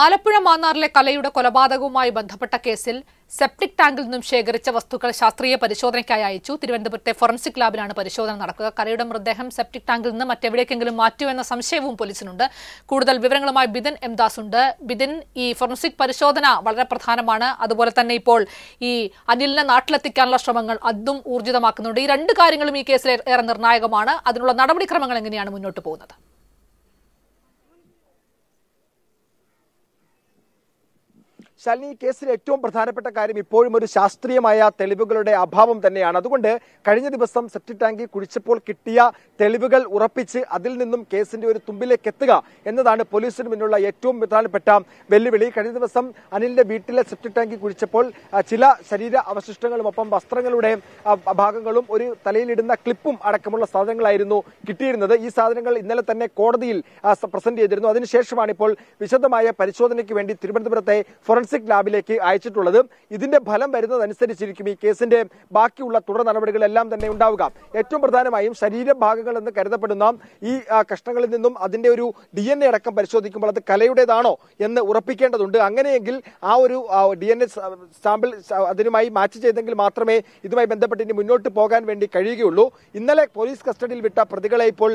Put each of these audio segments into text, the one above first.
ആലപ്പുഴ മാന്നാറിലെ കലയുടെ കൊലപാതകവുമായി ബന്ധപ്പെട്ട കേസിൽ സെപ്റ്റിക് ടാങ്കിൽ നിന്നും ശേഖരിച്ച വസ്തുക്കൾ ശാസ്ത്രീയ പരിശോധനയ്ക്കായി അയച്ചു തിരുവനന്തപുരത്തെ ഫോറൻസിക് ലാബിലാണ് പരിശോധന നടക്കുക കലയുടെ മൃതദേഹം സെപ്റ്റിക് ടാങ്കിൽ നിന്ന് മറ്റെവിടേക്കെങ്കിലും മാറ്റുമെന്ന സംശയവും പോലീസിനുണ്ട് കൂടുതൽ വിവരങ്ങളുമായി ബിദിൻ എം ദാസ് ഉണ്ട് ബിദിൻ ഈ ഫോറൻസിക് പരിശോധന വളരെ പ്രധാനമാണ് അതുപോലെ തന്നെ ഇപ്പോൾ ഈ അനിലിനെ നാട്ടിലെത്തിക്കാനുള്ള ശ്രമങ്ങൾ അതും ഊർജിതമാക്കുന്നുണ്ട് ഈ രണ്ട് കാര്യങ്ങളും ഈ കേസിൽ ഏറെ നിർണായകമാണ് അതിനുള്ള നടപടിക്രമങ്ങൾ എങ്ങനെയാണ് മുന്നോട്ട് പോകുന്നത് ശാലിനി ഈ കേസിൽ ഏറ്റവും പ്രധാനപ്പെട്ട കാര്യം ഇപ്പോഴും ഒരു ശാസ്ത്രീയമായ തെളിവുകളുടെ അഭാവം തന്നെയാണ് അതുകൊണ്ട് കഴിഞ്ഞ ദിവസം സെപ്റ്റി ടാങ്കിൽ കുഴിച്ചപ്പോൾ കിട്ടിയ തെളിവുകൾ ഉറപ്പിച്ച് അതിൽ നിന്നും കേസിന്റെ ഒരു തുമ്പിലേക്ക് എത്തുക എന്നതാണ് പോലീസിന് മുന്നിലുള്ള ഏറ്റവും പ്രധാനപ്പെട്ട വെല്ലുവിളി കഴിഞ്ഞ ദിവസം അനിലിന്റെ വീട്ടിലെ സെപ്റ്റി ടാങ്കിൽ കുഴിച്ചപ്പോൾ ചില ശരീര അവശിഷ്ടങ്ങളും ഒപ്പം വസ്ത്രങ്ങളുടെ ഭാഗങ്ങളും ഒരു തലയിലിടുന്ന ക്ലിപ്പും അടക്കമുള്ള സാധനങ്ങളായിരുന്നു കിട്ടിയിരുന്നത് ഈ സാധനങ്ങൾ ഇന്നലെ തന്നെ കോടതിയിൽ പ്രസന്റ് ചെയ്തിരുന്നു അതിനുശേഷമാണ് ഇപ്പോൾ വിശദമായ പരിശോധനയ്ക്ക് വേണ്ടി തിരുവനന്തപുരത്തെ ഫോറൻസിക് ഫോറൻസിക് ലാബിലേക്ക് അയച്ചിട്ടുള്ളത് ഇതിന്റെ ഫലം വരുന്നതനുസരിച്ചിരിക്കും ഈ കേസിന്റെ ബാക്കിയുള്ള തുടർ നടപടികളെല്ലാം തന്നെ ഉണ്ടാവുക ഏറ്റവും പ്രധാനമായും ശരീരഭാഗങ്ങൾ എന്ന് കരുതപ്പെടുന്ന ഈ കഷ്ണങ്ങളിൽ നിന്നും അതിന്റെ ഒരു ഡി എൻ എ അടക്കം പരിശോധിക്കുമ്പോൾ അത് കലയുടേതാണോ എന്ന് ഉറപ്പിക്കേണ്ടതുണ്ട് അങ്ങനെയെങ്കിൽ ആ ഒരു ഡി എൻ എ സാമ്പിൾ അതിനുമായി മാച്ച് ചെയ്തെങ്കിൽ മാത്രമേ ഇതുമായി ബന്ധപ്പെട്ട് ഇനി മുന്നോട്ട് പോകാൻ വേണ്ടി കഴിയുകയുള്ളൂ ഇന്നലെ പോലീസ് കസ്റ്റഡിയിൽ വിട്ട പ്രതികളെ ഇപ്പോൾ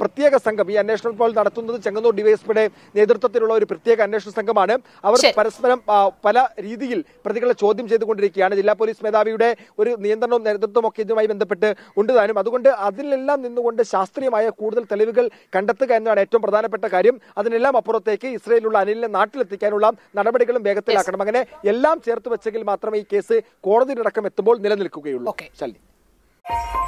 പ്രത്യേക സംഘം ഈ അന്വേഷണം ഇപ്പോൾ നടത്തുന്നത് ചെങ്ങന്നൂർ ഡിവൈഎസ്പിയുടെ നേതൃത്വത്തിലുള്ള ഒരു പ്രത്യേക അന്വേഷണ സംഘമാണ് അവർ പരസ്പരം പല രീതിയിൽ പ്രതികളെ ചോദ്യം ചെയ്തുകൊണ്ടിരിക്കുകയാണ് ജില്ലാ പോലീസ് മേധാവിയുടെ ഒരു നിയന്ത്രണവും നേതൃത്വമൊക്കെ ഒക്കെ ഇതുമായി ബന്ധപ്പെട്ട് ഉണ്ട് അതുകൊണ്ട് അതിലെല്ലാം നിന്നുകൊണ്ട് ശാസ്ത്രീയമായ കൂടുതൽ തെളിവുകൾ കണ്ടെത്തുക എന്നതാണ് ഏറ്റവും പ്രധാനപ്പെട്ട കാര്യം അതിനെല്ലാം അപ്പുറത്തേക്ക് ഇസ്രയേലിലുള്ള അനിലിനെ നാട്ടിലെത്തിക്കാനുള്ള നടപടികളും വേഗത്തിലാക്കണം അങ്ങനെ എല്ലാം ചേർത്ത് വെച്ചെങ്കിൽ മാത്രമേ ഈ കേസ് കോടതിയിലടക്കം എത്തുമ്പോൾ നിലനിൽക്കുകയുള്ളൂ ശല്യം